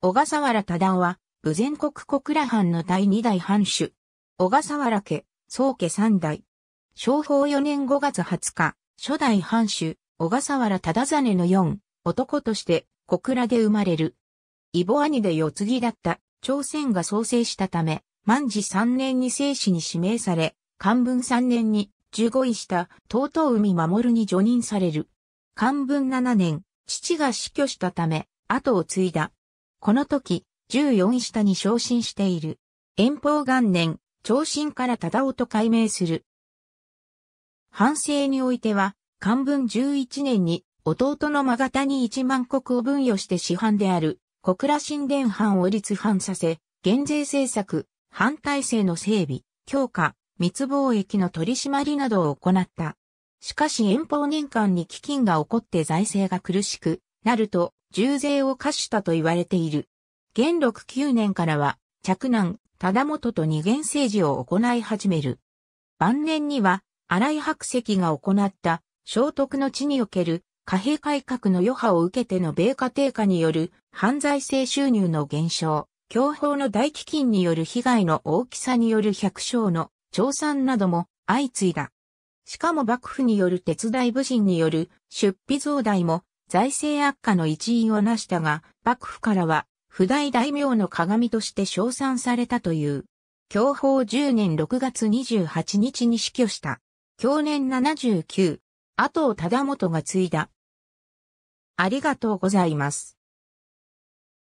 小笠原忠夫は、武前国小倉藩の第二代藩主。小笠原家、宗家三代。昭法四年五月二十日、初代藩主、小笠原忠真の四、男として、小倉で生まれる。イボ兄で四継ぎだった朝鮮が創生したため、万治三年に生死に指名され、漢文三年に十五位した東東海守に除任される。漢文七年、父が死去したため、後を継いだこの時、14下に昇進している。遠方元年、長身から忠夫と改名する。反省においては、漢文11年に弟の真方に一万国を分与して市販である小倉神殿藩を立藩させ、減税政策、反体制の整備、強化、密貿易の取り締まりなどを行った。しかし遠方年間に基金が起こって財政が苦しくなると、重税を課したと言われている。元禄9年からは、嫡男、忠元と二元政治を行い始める。晩年には、荒井白石が行った、聖徳の地における貨幣改革の余波を受けての米価低下による犯罪性収入の減少、共法の大基金による被害の大きさによる百姓の調産なども相次いだ。しかも幕府による鉄い武人による出費増大も財政悪化の一因を成したが、幕府からは、不代大名の鏡として称賛されたという。享保10年6月28日に死去した。享年79。後を忠元が継いだ。ありがとうございます。